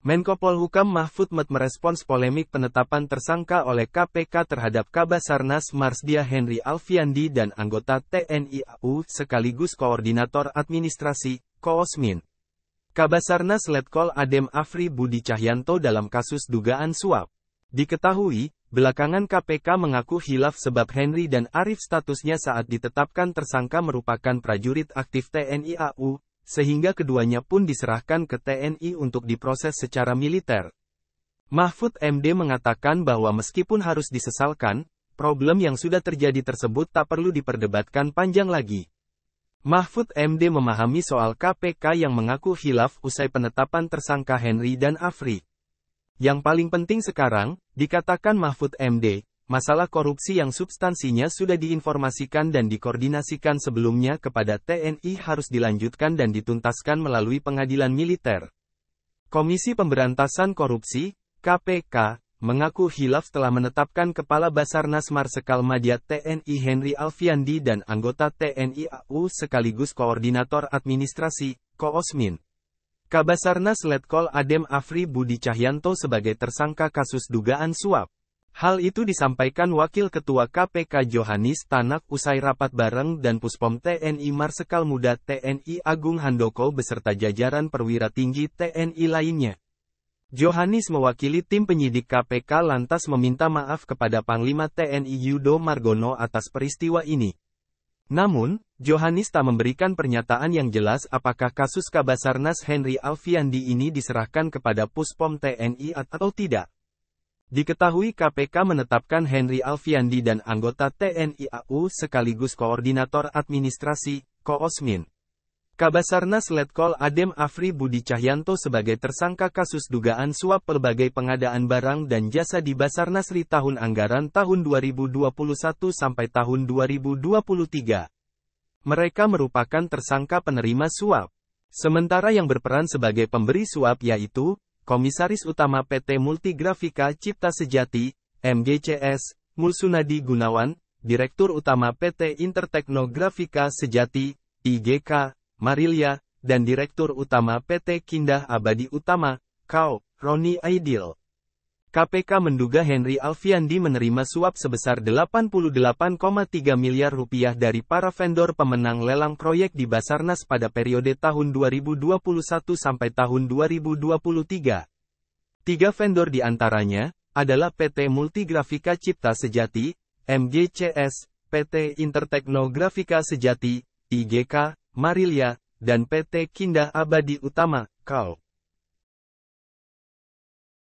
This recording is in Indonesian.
Menko Polhukam Mahfud Met merespons polemik penetapan tersangka oleh KPK terhadap Kabasarnas Marsdia Henry Alfiandi dan anggota TNI AU sekaligus Koordinator Administrasi, Koosmin. Kabasarnas Letkol Adem Afri Budi Cahyanto dalam kasus dugaan suap. Diketahui, belakangan KPK mengaku hilaf sebab Henry dan Arif statusnya saat ditetapkan tersangka merupakan prajurit aktif TNI AU, sehingga keduanya pun diserahkan ke TNI untuk diproses secara militer. Mahfud MD mengatakan bahwa meskipun harus disesalkan, problem yang sudah terjadi tersebut tak perlu diperdebatkan panjang lagi. Mahfud MD memahami soal KPK yang mengaku hilaf usai penetapan tersangka Henry dan Afri. Yang paling penting sekarang, dikatakan Mahfud MD, Masalah korupsi yang substansinya sudah diinformasikan dan dikoordinasikan sebelumnya kepada TNI harus dilanjutkan dan dituntaskan melalui pengadilan militer. Komisi Pemberantasan Korupsi, KPK, mengaku hilaf telah menetapkan Kepala Basarnas Marsekal Madya TNI Henry Alfiandi dan anggota TNI AU sekaligus Koordinator Administrasi, Koosmin. Kabasarnas Letkol Adem Afri Budi Cahyanto sebagai tersangka kasus dugaan suap. Hal itu disampaikan Wakil Ketua KPK Johanis Tanak usai rapat bareng dan Puspom TNI Marsekal Muda TNI Agung Handoko beserta jajaran perwira tinggi TNI lainnya. Johanis mewakili tim penyidik KPK lantas meminta maaf kepada Panglima TNI Yudo Margono atas peristiwa ini. Namun, Johanis tak memberikan pernyataan yang jelas apakah kasus Kabasarnas Henry Alfiandi ini diserahkan kepada Puspom TNI atau tidak. Diketahui KPK menetapkan Henry Alfiandi dan anggota TNI AU sekaligus koordinator administrasi, Koosmin. Kabasarnas Letkol Adem Afri Budi Cahyanto sebagai tersangka kasus dugaan suap pelbagai pengadaan barang dan jasa di Basarnas Basarnasri tahun anggaran tahun 2021 sampai tahun 2023. Mereka merupakan tersangka penerima suap. Sementara yang berperan sebagai pemberi suap yaitu, Komisaris Utama PT Multigrafika Cipta Sejati, MGCS, Mulsunadi Gunawan, Direktur Utama PT Interteknografika Sejati, IGK, Marilia, dan Direktur Utama PT Kindah Abadi Utama, KAU, Roni Aidil. KPK menduga Henry Alfiandi menerima suap sebesar 88,3 miliar rupiah dari para vendor pemenang lelang proyek di Basarnas pada periode tahun 2021 sampai tahun 2023. Tiga vendor diantaranya adalah PT Multigrafika Cipta Sejati, MGCS, PT Interteknografika Sejati, IGK, Marilia, dan PT Kinda Abadi Utama, KAU.